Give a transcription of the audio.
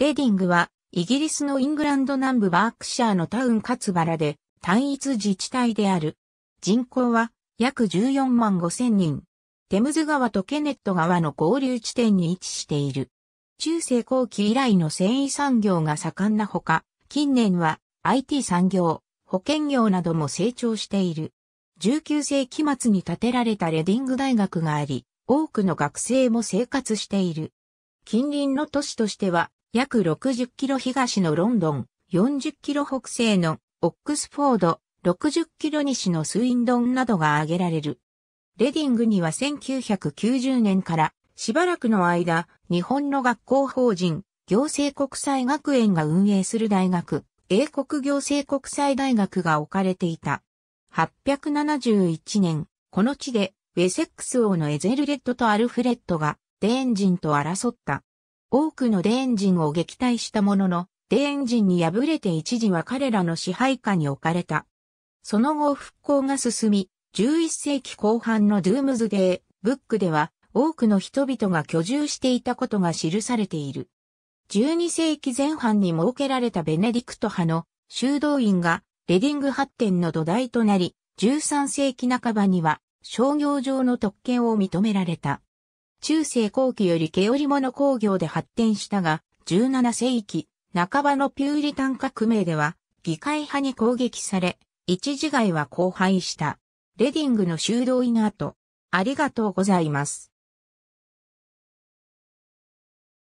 レディングは、イギリスのイングランド南部バークシャーのタウンカツバラで、単一自治体である。人口は、約14万5千人。テムズ川とケネット川の合流地点に位置している。中世後期以来の繊維産業が盛んなほか、近年は IT 産業、保険業なども成長している。19世紀末に建てられたレディング大学があり、多くの学生も生活している。近隣の都市としては約60キロ東のロンドン、40キロ北西のオックスフォード、60キロ西のスウィンドンなどが挙げられる。レディングには1990年からしばらくの間、日本の学校法人、行政国際学園が運営する大学、英国行政国際大学が置かれていた。871年、この地で、ウェセックス王のエゼルレッドとアルフレッドが、デーン人と争った。多くのデーン人を撃退したものの、デーン人に敗れて一時は彼らの支配下に置かれた。その後復興が進み、11世紀後半のドゥームズデー、ブックでは多くの人々が居住していたことが記されている。12世紀前半に設けられたベネディクト派の修道院がレディング発展の土台となり、13世紀半ばには商業上の特権を認められた。中世後期より毛織物工業で発展したが、17世紀、半ばのピューリタン革命では、議会派に攻撃され、一時外は荒廃した。レディングの修道院の後、ありがとうございます。